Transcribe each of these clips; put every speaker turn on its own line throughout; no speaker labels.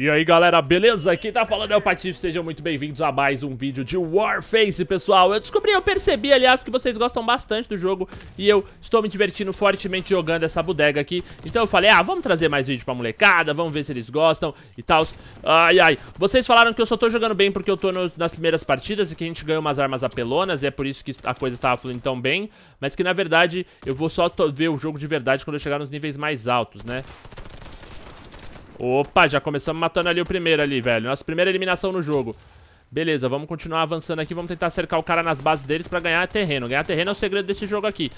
E aí galera, beleza? Quem tá falando é o Patife, sejam muito bem-vindos a mais um vídeo de Warface, pessoal Eu descobri, eu percebi, aliás, que vocês gostam bastante do jogo E eu estou me divertindo fortemente jogando essa bodega aqui Então eu falei, ah, vamos trazer mais vídeo pra molecada, vamos ver se eles gostam e tal Ai, ai, vocês falaram que eu só tô jogando bem porque eu tô no, nas primeiras partidas E que a gente ganhou umas armas apelonas e é por isso que a coisa estava fluindo tão bem Mas que na verdade, eu vou só ver o jogo de verdade quando eu chegar nos níveis mais altos, né? Opa, já começamos matando ali o primeiro ali, velho. Nossa primeira eliminação no jogo. Beleza, vamos continuar avançando aqui. Vamos tentar cercar o cara nas bases deles pra ganhar terreno. Ganhar terreno é o segredo desse jogo aqui.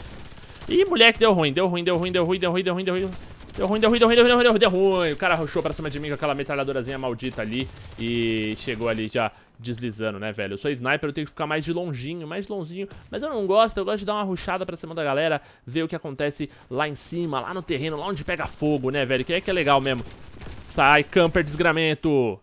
Ih, moleque, deu ruim. Deu ruim, deu ruim, deu ruim, deu ruim, deu ruim, deu ruim. Deu ruim, deu ruim, deu ruim, deu ruim, deu ruim, deu ruim. O cara rushou pra cima de mim com aquela metralhadorazinha maldita ali. E chegou ali já deslizando, né, velho? Eu sou sniper, eu tenho que ficar mais de longinho, mais longinho. Mas eu não gosto, eu gosto de dar uma ruxada pra cima da galera. Ver o que acontece lá em cima, lá no terreno, lá onde pega fogo, né, velho? Que é que é legal mesmo. Sai, camper desgramento.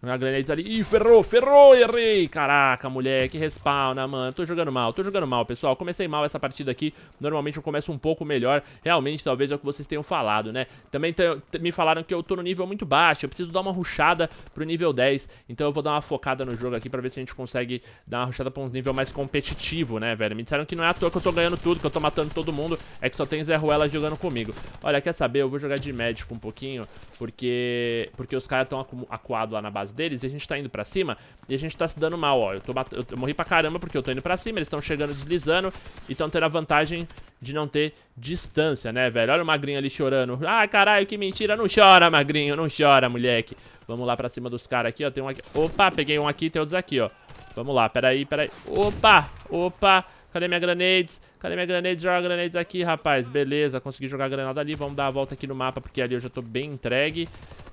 Jogar granades ali. Ih, ferrou, ferrou, errei. Caraca, moleque, respawna, mano. Tô jogando mal, tô jogando mal, pessoal. Comecei mal essa partida aqui. Normalmente eu começo um pouco melhor. Realmente, talvez é o que vocês tenham falado, né? Também me falaram que eu tô no nível muito baixo. Eu preciso dar uma ruxada pro nível 10. Então eu vou dar uma focada no jogo aqui pra ver se a gente consegue dar uma ruxada pra uns níveis mais competitivos, né, velho? Me disseram que não é à toa que eu tô ganhando tudo, que eu tô matando todo mundo. É que só tem Zé Ruela jogando comigo. Olha, quer saber? Eu vou jogar de médico um pouquinho, porque, porque os caras estão acuados lá na base deles e a gente tá indo pra cima e a gente tá se dando mal, ó. Eu, tô eu morri pra caramba porque eu tô indo pra cima, eles estão chegando deslizando e tão tendo a vantagem de não ter distância, né, velho? Olha o Magrinho ali chorando. Ai, caralho, que mentira. Não chora, Magrinho, não chora, moleque. Vamos lá pra cima dos caras aqui, ó. Tem um aqui. Opa, peguei um aqui e tem outros aqui, ó. Vamos lá, peraí, peraí. Opa, opa. Cadê minha grenades Cadê minha granada? Joga granada aqui, rapaz. Beleza, consegui jogar a granada ali. Vamos dar a volta aqui no mapa, porque ali eu já tô bem entregue.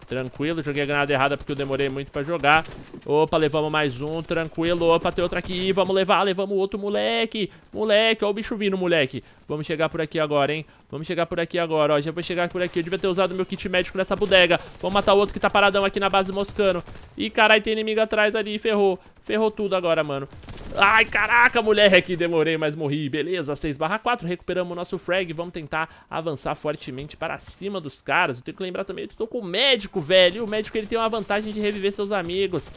Tranquilo, joguei a granada errada porque eu demorei muito pra jogar Opa, levamos mais um, tranquilo Opa, tem outro aqui, vamos levar, levamos outro, moleque Moleque, ó o bicho vindo, moleque Vamos chegar por aqui agora, hein Vamos chegar por aqui agora, ó, já vou chegar por aqui Eu devia ter usado meu kit médico nessa bodega Vamos matar o outro que tá paradão aqui na base moscando. Moscano Ih, caralho, tem inimigo atrás ali, ferrou Ferrou tudo agora, mano Ai, caraca, moleque, demorei, mas morri Beleza, a 6 barra 4, recuperamos o nosso frag, vamos tentar avançar fortemente para cima dos caras. Eu tenho que lembrar também que eu tô com o médico, velho. o médico ele tem uma vantagem de reviver seus amigos.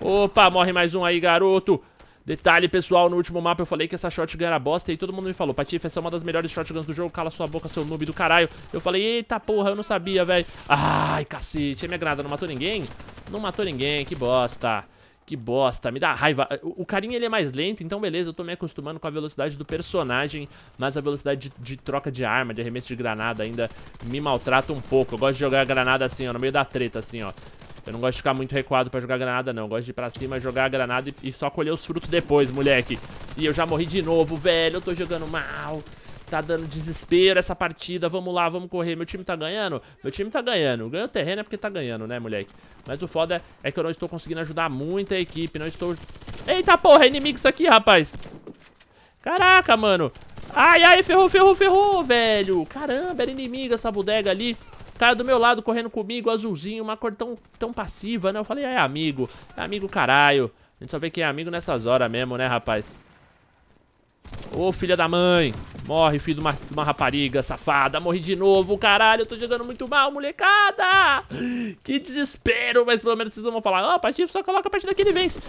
Opa, morre mais um aí, garoto. Detalhe, pessoal, no último mapa eu falei que essa shotgun era bosta e todo mundo me falou Patife, essa é uma das melhores shotguns do jogo, cala sua boca, seu noob do caralho Eu falei, eita porra, eu não sabia, velho Ai, cacete, é minha grada, não matou ninguém? Não matou ninguém, que bosta que bosta, me dá raiva. O carinha ele é mais lento, então beleza, eu tô me acostumando com a velocidade do personagem, mas a velocidade de, de, troca de arma, de arremesso de granada ainda me maltrata um pouco. Eu gosto de jogar a granada assim, ó, no meio da treta, assim, ó. Eu não gosto de ficar muito recuado pra jogar granada, não. Eu gosto de ir pra cima, jogar a granada e, e só colher os frutos depois, moleque. E eu já morri de novo, velho, eu tô jogando mal. Tá dando desespero essa partida. Vamos lá, vamos correr. Meu time tá ganhando? Meu time tá ganhando. Ganhou terreno é porque tá ganhando, né, moleque? Mas o foda é que eu não estou conseguindo ajudar muito a equipe. Não estou... Eita porra, é inimigo isso aqui, rapaz. Caraca, mano. Ai, ai, ferrou, ferrou, ferrou, velho. Caramba, era inimigo essa bodega ali cara do meu lado correndo comigo, azulzinho, uma cor tão, tão passiva, né? Eu falei, ai é amigo, é amigo caralho. A gente só vê quem é amigo nessas horas mesmo, né, rapaz? Ô, filha da mãe. Morre, filho de uma, de uma, rapariga safada. Morri de novo, caralho. Eu tô jogando muito mal, molecada. Que desespero. Mas pelo menos vocês não vão falar. Ó, oh, partida só coloca a partida que ele vence.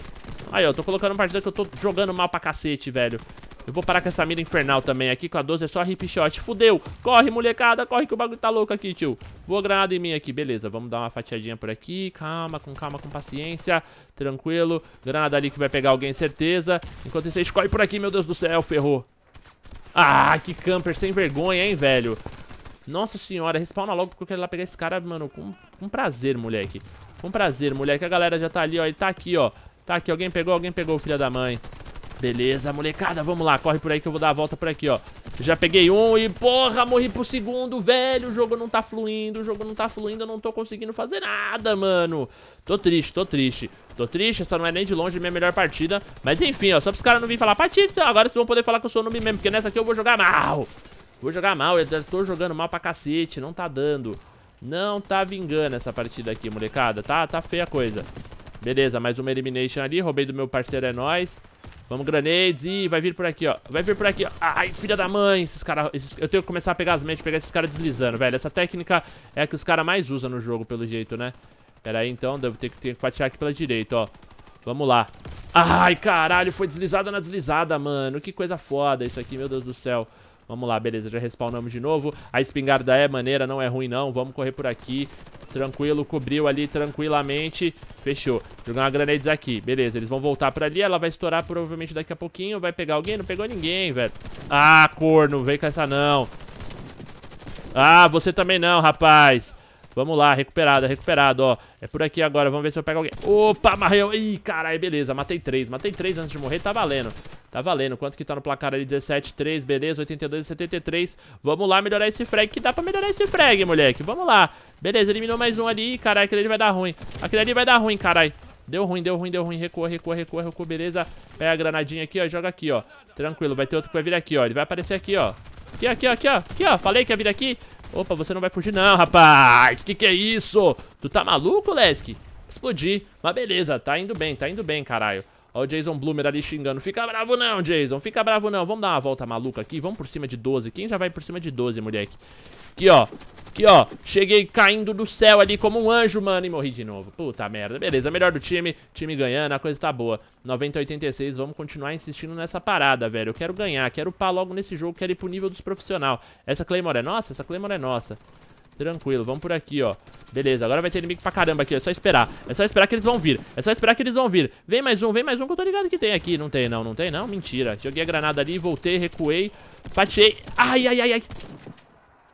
Aí, ó. Tô colocando partida que eu tô jogando mal pra cacete, velho. Eu vou parar com essa mira infernal também aqui. Com a 12 é só hip shot. Fudeu. Corre, molecada. Corre que o bagulho tá louco aqui, tio. vou granada em mim aqui. Beleza, vamos dar uma fatiadinha por aqui. Calma, com calma, com paciência. Tranquilo. Granada ali que vai pegar alguém, certeza. Enquanto isso, corre por aqui, meu Deus do céu. Ferrou. Ah, que camper sem vergonha, hein, velho. Nossa senhora, respawna logo porque eu quero lá pegar esse cara, mano, com, com prazer, moleque. Com prazer, moleque. A galera já tá ali, ó. Ele tá aqui, ó. Tá aqui, alguém pegou, alguém pegou, o filho da mãe. Beleza, molecada, vamos lá, corre por aí que eu vou dar a volta por aqui, ó Já peguei um e, porra, morri pro segundo, velho O jogo não tá fluindo, o jogo não tá fluindo Eu não tô conseguindo fazer nada, mano Tô triste, tô triste Tô triste, essa não é nem de longe minha melhor partida Mas enfim, ó, só pros caras não virem falar Patife, agora vocês vão poder falar que eu sou noob mesmo Porque nessa aqui eu vou jogar mal Vou jogar mal, eu tô jogando mal pra cacete Não tá dando Não tá vingando essa partida aqui, molecada Tá, tá feia a coisa Beleza, mais uma elimination ali Roubei do meu parceiro, é nóis Vamos, grenades. Ih, vai vir por aqui, ó. Vai vir por aqui, ó. Ai, filha da mãe. Esses caras... Esses... Eu tenho que começar a pegar as mentes, pegar esses caras deslizando, velho. Essa técnica é a que os caras mais usam no jogo, pelo jeito, né? Pera aí, então. Devo ter que, ter que fatiar aqui pela direita, ó. Vamos lá. Ai, caralho. Foi deslizada na deslizada, mano. Que coisa foda isso aqui, meu Deus do céu. Vamos lá, beleza, já respawnamos de novo. A espingarda é maneira, não é ruim não. Vamos correr por aqui. Tranquilo, cobriu ali tranquilamente. Fechou. Jogar uma granades aqui. Beleza, eles vão voltar pra ali. Ela vai estourar provavelmente daqui a pouquinho. Vai pegar alguém? Não pegou ninguém, velho. Ah, corno, vem com essa não. Ah, você também não, rapaz. Vamos lá, recuperado, recuperado, ó. É por aqui agora, vamos ver se eu pego alguém. Opa, amarreu. Ih, caralho, beleza. Matei três, matei três antes de morrer, tá valendo. Tá valendo. Quanto que tá no placar ali? 17, 3, beleza. 82 73. Vamos lá melhorar esse frag, que dá pra melhorar esse frag, moleque. Vamos lá. Beleza, eliminou mais um ali. Caralho, aquele ali vai dar ruim. Aquele ali vai dar ruim, caralho. Deu ruim, deu ruim, deu ruim. Recua, recua, recua, recua, beleza. Pega a granadinha aqui, ó. Joga aqui, ó. Tranquilo, vai ter outro que vai vir aqui, ó. Ele vai aparecer aqui, ó. Aqui, aqui, ó, aqui, ó. Aqui, ó. Falei que ia vir aqui. Opa, você não vai fugir não, rapaz. Que que é isso? Tu tá maluco, Lesk? Explodir. Mas beleza, tá indo bem, tá indo bem, caralho. Olha o Jason Bloomer ali xingando. Fica bravo não, Jason. Fica bravo não. Vamos dar uma volta maluca aqui. Vamos por cima de 12. Quem já vai por cima de 12, moleque? Aqui, ó. Aqui, ó. Cheguei caindo do céu ali como um anjo, mano. E morri de novo. Puta merda. Beleza, melhor do time. Time ganhando, a coisa tá boa. 90 86. Vamos continuar insistindo nessa parada, velho. Eu quero ganhar. Quero upar logo nesse jogo. Quero ir pro nível dos profissionais. Essa Claymore é nossa? Essa Claymore é nossa. Tranquilo, vamos por aqui, ó. Beleza, agora vai ter inimigo pra caramba aqui, é só esperar. É só esperar que eles vão vir. É só esperar que eles vão vir. Vem mais um, vem mais um que eu tô ligado que tem aqui. Não tem não, não tem não. Mentira. Joguei a granada ali, voltei, recuei, Patei, Ai, ai, ai, ai.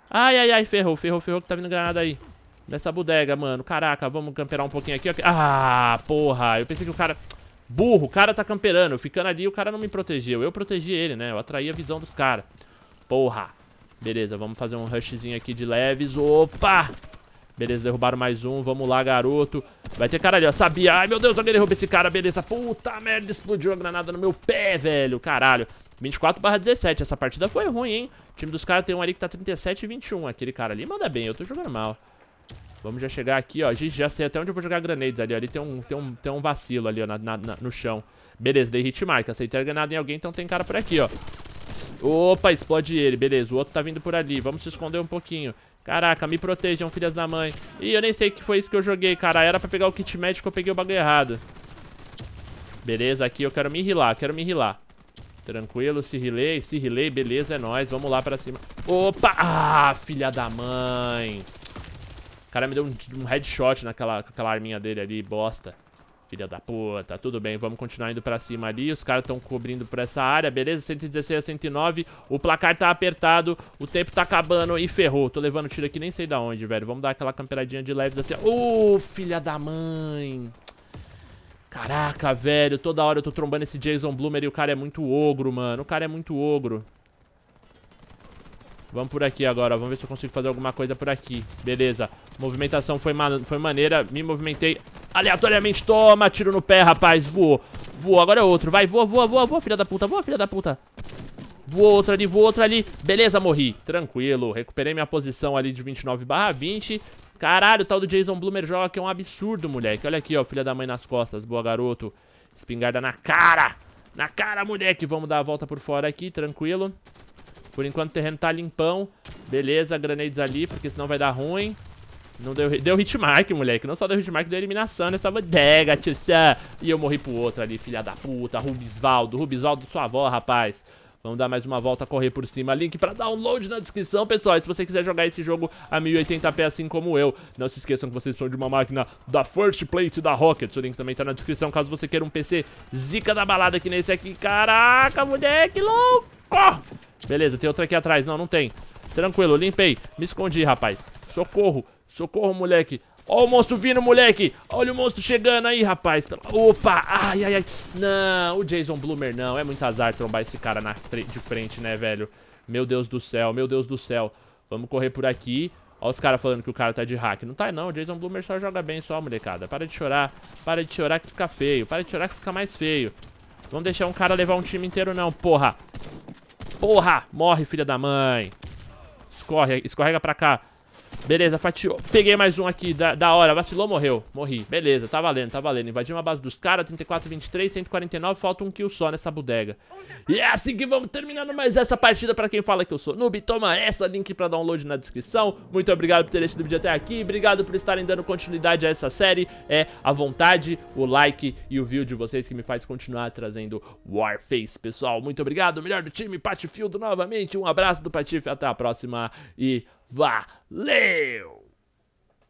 Ai, ai, ai, ferrou, ferrou, ferrou que tá vindo granada aí. Nessa bodega, mano. Caraca, vamos camperar um pouquinho aqui. Ah, porra. Eu pensei que o cara... Burro, o cara tá camperando. Ficando ali, o cara não me protegeu. Eu protegi ele, né? Eu atraí a visão dos caras. Porra. Beleza, vamos fazer um rushzinho aqui de leves. Opa! Beleza, derrubaram mais um. Vamos lá, garoto. Vai ter cara ali, ó. Sabia. Ai, meu Deus, alguém derruba esse cara. Beleza. Puta merda, explodiu a granada no meu pé, velho. Caralho. 24 barra 17. Essa partida foi ruim, hein? O time dos caras tem um ali que tá 37 e 21. Aquele cara ali manda bem. Eu tô jogando mal. Vamos já chegar aqui, ó. Gente, já sei até onde eu vou jogar granades ali, Ali tem um, tem um, tem um vacilo ali, ó, na, na, no chão. Beleza, dei hit mark. Aceitei a granada em alguém, então tem cara por aqui, ó. Opa, explode ele. Beleza, o outro tá vindo por ali. Vamos se esconder um pouquinho. Caraca, me protejam, filhas da mãe. Ih, eu nem sei o que foi isso que eu joguei, cara. Era pra pegar o kit médico, eu peguei o bagulho errado. Beleza, aqui eu quero me rilar, quero me rilar. Tranquilo, se rilei, se rilei, beleza, é nóis. Vamos lá pra cima. Opa! Ah, filha da mãe. O cara me deu um, um headshot naquela aquela arminha dele ali, bosta. Filha da puta, tudo bem, vamos continuar indo pra cima ali Os caras estão cobrindo por essa área, beleza 116 a 109, o placar tá apertado O tempo tá acabando e ferrou Tô levando tiro aqui, nem sei da onde, velho Vamos dar aquela camperadinha de leves assim Ô, oh, filha da mãe Caraca, velho Toda hora eu tô trombando esse Jason Bloomer E o cara é muito ogro, mano O cara é muito ogro Vamos por aqui agora, vamos ver se eu consigo fazer alguma coisa por aqui. Beleza, movimentação foi, foi maneira, me movimentei aleatoriamente. Toma, tiro no pé, rapaz, voou. Voou, agora é outro, vai, voa, voa, voa, voa, filha da puta, voa, filha da puta. Voou outro ali, voou outro ali. Beleza, morri. Tranquilo, recuperei minha posição ali de 29 barra 20. Caralho, o tal do Jason Bloomer joga que é um absurdo, moleque. Olha aqui, ó, filha da mãe nas costas. Boa, garoto. Espingarda na cara. Na cara, moleque. Vamos dar a volta por fora aqui, tranquilo. Por enquanto o terreno tá limpão. Beleza, grenades ali, porque senão vai dar ruim. Não deu, deu hitmark, moleque. Não só deu hitmark, deu eliminação nessa bodega, tio Sam. E eu morri pro outro ali, filha da puta. Rubisvaldo, Rubisvaldo, sua avó, rapaz. Vamos dar mais uma volta, correr por cima. Link para download na descrição, pessoal. E se você quiser jogar esse jogo a 1080p assim como eu, não se esqueçam que vocês são de uma máquina da First Place da Rocket. O link também tá na descrição, caso você queira um PC zica da balada que nesse aqui. Caraca, moleque, louco! Socorro! Beleza, tem outra aqui atrás. Não, não tem. Tranquilo, limpei. Me escondi, rapaz. Socorro. Socorro, moleque. Ó o monstro vindo, moleque. Olha o monstro chegando aí, rapaz. Opa. Ai, ai, ai. Não, o Jason Bloomer não. É muito azar trombar esse cara na fre de frente, né, velho? Meu Deus do céu, meu Deus do céu. Vamos correr por aqui. Ó os caras falando que o cara tá de hack. Não tá não, o Jason Bloomer só joga bem só, molecada. Para de chorar. Para de chorar que fica feio. Para de chorar que fica mais feio. Vamos deixar um cara levar um time inteiro não, porra. Porra! Morre, filha da mãe. Escorre, escorrega pra cá. Beleza, fatiou. Peguei mais um aqui, da, da hora. Vacilou, morreu. Morri. Beleza, tá valendo, tá valendo. invadiu a base dos caras, 34, 23, 149. Falta um kill só nessa bodega. E é assim que vamos terminando mais essa partida. Pra quem fala que eu sou noob, toma essa. Link pra download na descrição. Muito obrigado por ter assistido o vídeo até aqui. Obrigado por estarem dando continuidade a essa série. É a vontade, o like e o view de vocês que me faz continuar trazendo Warface, pessoal. Muito obrigado. Melhor do time, Patifield novamente. Um abraço do Patife, até a próxima e... Valeu!